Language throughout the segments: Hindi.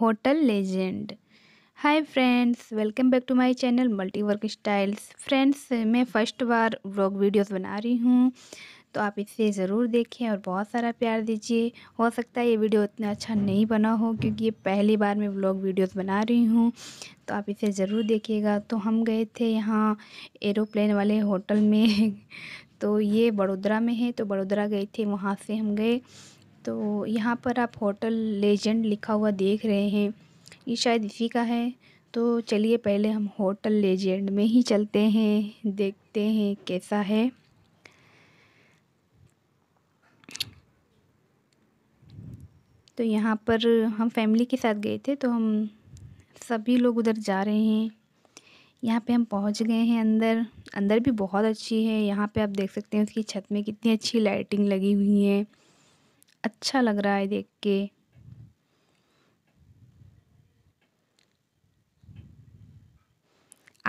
hotel legend hi friends welcome back to my channel multi work styles friends मैं फ़र्स्ट बार व्लॉग वीडियोस बना रही हूँ तो आप इसे ज़रूर देखें और बहुत सारा प्यार दीजिए हो सकता है ये वीडियो इतना अच्छा नहीं बना हो क्योंकि ये पहली बार मैं व्लॉग वीडियोस बना रही हूँ तो आप इसे ज़रूर देखिएगा तो हम गए थे यहाँ एरोप्लेन वाले होटल में तो ये बड़ोदरा में है तो बड़ोदरा गए थे वहाँ से हम गए तो यहाँ पर आप होटल लेजेंड लिखा हुआ देख रहे हैं ये शायद इसी का है तो चलिए पहले हम होटल लेजेंड में ही चलते हैं देखते हैं कैसा है तो यहाँ पर हम फैमिली के साथ गए थे तो हम सभी लोग उधर जा रहे हैं यहाँ पे हम पहुँच गए हैं अंदर अंदर भी बहुत अच्छी है यहाँ पे आप देख सकते हैं उसकी छत में कितनी अच्छी लाइटिंग लगी हुई है अच्छा लग रहा है देख के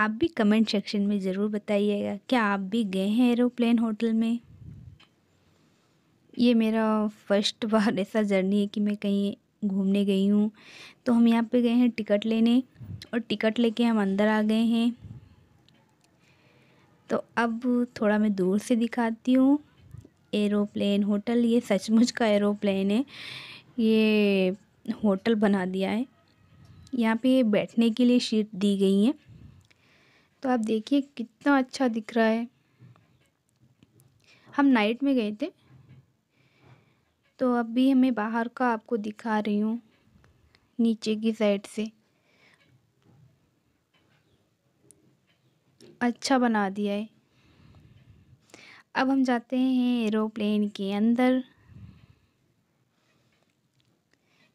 आप भी कमेंट सेक्शन में ज़रूर बताइएगा क्या आप भी गए हैं एरोप्लेन होटल में ये मेरा फर्स्ट बार ऐसा जर्नी है कि मैं कहीं घूमने गई हूँ तो हम यहाँ पे गए हैं टिकट लेने और टिकट लेके हम अंदर आ गए हैं तो अब थोड़ा मैं दूर से दिखाती हूँ एरोप्लेन होटल ये सचमुच का एरोप्लेन है ये होटल बना दिया है यहाँ पे बैठने के लिए सीट दी गई है तो आप देखिए कितना अच्छा दिख रहा है हम नाइट में गए थे तो अभी हमें बाहर का आपको दिखा रही हूँ नीचे की साइड से अच्छा बना दिया है अब हम जाते हैं एरोप्लेन के अंदर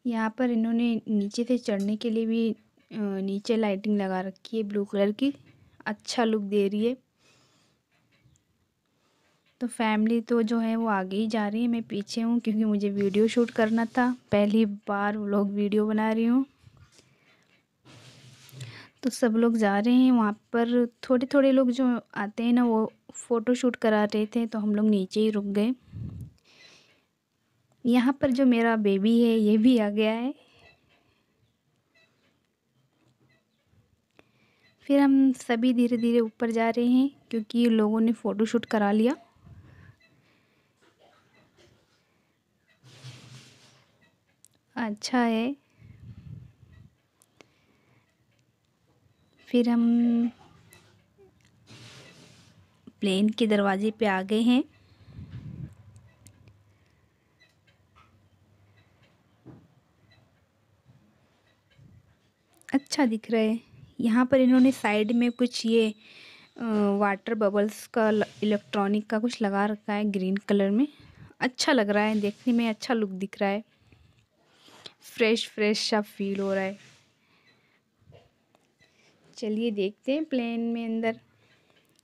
यहाँ पर इन्होंने नीचे से चढ़ने के लिए भी नीचे लाइटिंग लगा रखी है ब्लू कलर की अच्छा लुक दे रही है तो फैमिली तो जो है वो आगे ही जा रही है मैं पीछे हूँ क्योंकि मुझे वीडियो शूट करना था पहली बार लोग वीडियो बना रही हूँ तो सब लोग जा रहे हैं वहाँ पर थोड़े थोड़े लोग जो आते हैं ना वो फ़ोटो शूट करा रहे थे तो हम लोग नीचे ही रुक गए यहाँ पर जो मेरा बेबी है ये भी आ गया है फिर हम सभी धीरे धीरे ऊपर जा रहे हैं क्योंकि लोगों ने फ़ोटो शूट करा लिया अच्छा है फिर हम प्लेन के दरवाजे पे आ गए हैं अच्छा दिख रहा है यहाँ पर इन्होंने साइड में कुछ ये वाटर बबल्स का इलेक्ट्रॉनिक का कुछ लगा रखा है ग्रीन कलर में अच्छा लग रहा है देखने में अच्छा लुक दिख रहा है फ्रेश फ्रेश सा फील हो रहा है चलिए देखते हैं प्लेन में अंदर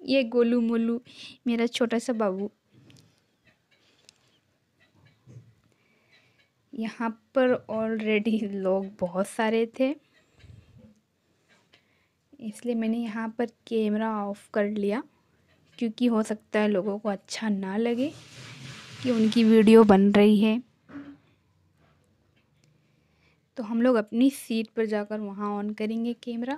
ये गोलू मोलू मेरा छोटा सा बाबू यहाँ पर ऑलरेडी लोग बहुत सारे थे इसलिए मैंने यहाँ पर कैमरा ऑफ कर लिया क्योंकि हो सकता है लोगों को अच्छा ना लगे कि उनकी वीडियो बन रही है तो हम लोग अपनी सीट पर जाकर वहाँ ऑन करेंगे कैमरा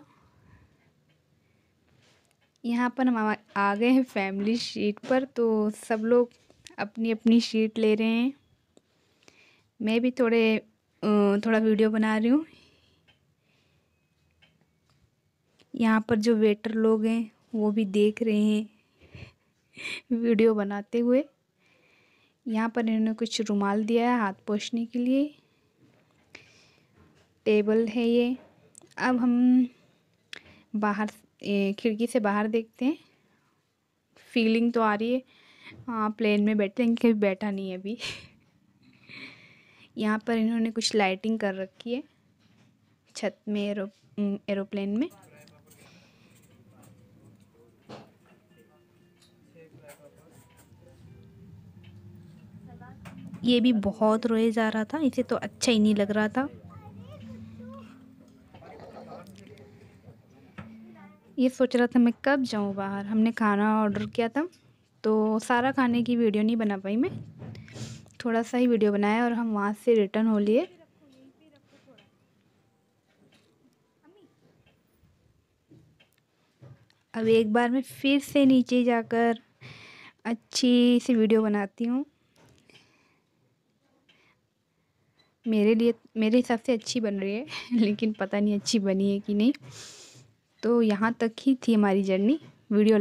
यहाँ पर हम आ गए हैं फैमिली शीट पर तो सब लोग अपनी अपनी शीट ले रहे हैं मैं भी थोड़े थोड़ा वीडियो बना रही हूँ यहाँ पर जो वेटर लोग हैं वो भी देख रहे हैं वीडियो बनाते हुए यहाँ पर इन्होंने कुछ रुमाल दिया है हाथ पोछने के लिए टेबल है ये अब हम बाहर खिड़की से बाहर देखते हैं फीलिंग तो आ रही है हाँ प्लेन में बैठते हैं कहीं बैठा नहीं है अभी यहाँ पर इन्होंने कुछ लाइटिंग कर रखी है छत में एरो एरोप्लेन में ये भी बहुत रोए जा रहा था इसे तो अच्छा ही नहीं लग रहा था ये सोच रहा था मैं कब जाऊँ बाहर हमने खाना ऑर्डर किया था तो सारा खाने की वीडियो नहीं बना पाई मैं थोड़ा सा ही वीडियो बनाया और हम वहाँ से रिटर्न हो लिए अब एक बार मैं फिर से नीचे जाकर अच्छी सी वीडियो बनाती हूँ मेरे लिए मेरे हिसाब से अच्छी बन रही है लेकिन पता नहीं अच्छी बनी है कि नहीं तो यहाँ तक ही थी हमारी जर्नी वीडियो